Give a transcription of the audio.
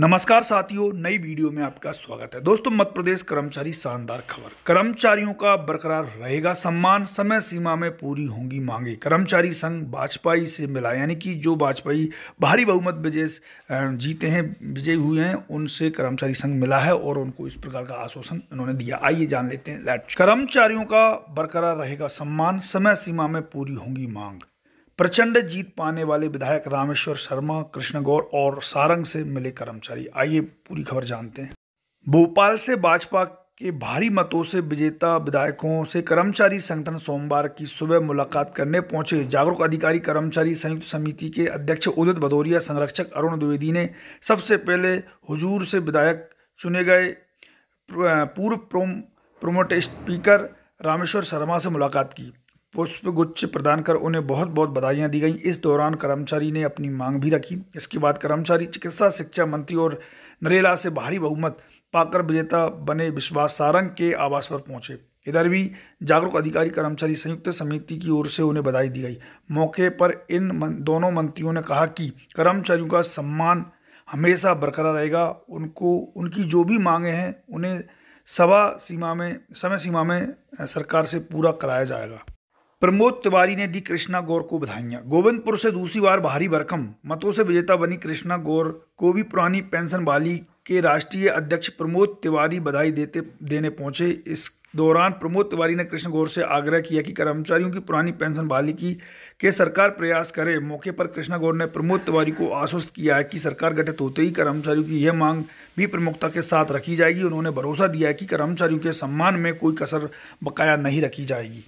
नमस्कार साथियों नई वीडियो में आपका स्वागत है दोस्तों मध्य प्रदेश कर्मचारी शानदार खबर कर्मचारियों का बरकरार रहेगा सम्मान समय सीमा में पूरी होंगी मांगे कर्मचारी संघ वाजपेयी से मिला यानी कि जो वाजपेयी भारी बहुमत विजय जीते हैं विजयी हुए हैं उनसे कर्मचारी संघ मिला है और उनको इस प्रकार का आश्वासन उन्होंने दिया आइए जान लेते हैं कर्मचारियों का बरकरार रहेगा सम्मान समय सीमा में पूरी होंगी मांग प्रचंड जीत पाने वाले विधायक रामेश्वर शर्मा कृष्णगौर और सारंग से मिले कर्मचारी आइए पूरी खबर जानते हैं भोपाल से भाजपा के भारी मतों से विजेता विधायकों से कर्मचारी संगठन सोमवार की सुबह मुलाकात करने पहुंचे जागरूक अधिकारी कर्मचारी संयुक्त समिति के अध्यक्ष उदित भदौरिया संरक्षक अरुण द्विवेदी ने सबसे पहले हुजूर से विधायक चुने गए पूर्व प्रोम प्रोमोट स्पीकर रामेश्वर शर्मा से मुलाकात की पुष्पगुच्छ प्रदान कर उन्हें बहुत बहुत बधाइयाँ दी गईं इस दौरान कर्मचारी ने अपनी मांग भी रखी इसके बाद कर्मचारी चिकित्सा शिक्षा मंत्री और नरेला से भारी बहुमत पाकर विजेता बने विश्वास सारंग के आवास पर पहुंचे इधर भी जागरूक अधिकारी कर्मचारी संयुक्त समिति की ओर से उन्हें बधाई दी गई मौके पर इन मन, दोनों मंत्रियों ने कहा कि कर्मचारियों का सम्मान हमेशा बरकरार रहेगा उनको उनकी जो भी मांगे हैं उन्हें सवा सीमा में समय सीमा में सरकार से पूरा कराया जाएगा प्रमोद तिवारी ने दी कृष्णा गौर को बधाइयां गोविंदपुर से दूसरी बार भारी भरकम मतों से विजेता बनी कृष्णा गौर को भी पुरानी पेंशन बाली के राष्ट्रीय अध्यक्ष प्रमोद तिवारी बधाई देते देने पहुंचे इस दौरान प्रमोद तिवारी ने कृष्ण गौर से आग्रह किया कि कर्मचारियों की पुरानी पेंशन बहाली की के सरकार प्रयास करे मौके पर कृष्णा गौर ने प्रमोद तिवारी को आश्वस्त किया है कि सरकार गठित होते ही कर्मचारियों की यह मांग भी प्रमुखता के साथ रखी जाएगी उन्होंने भरोसा दिया है कि कर्मचारियों के सम्मान में कोई कसर बकाया नहीं रखी जाएगी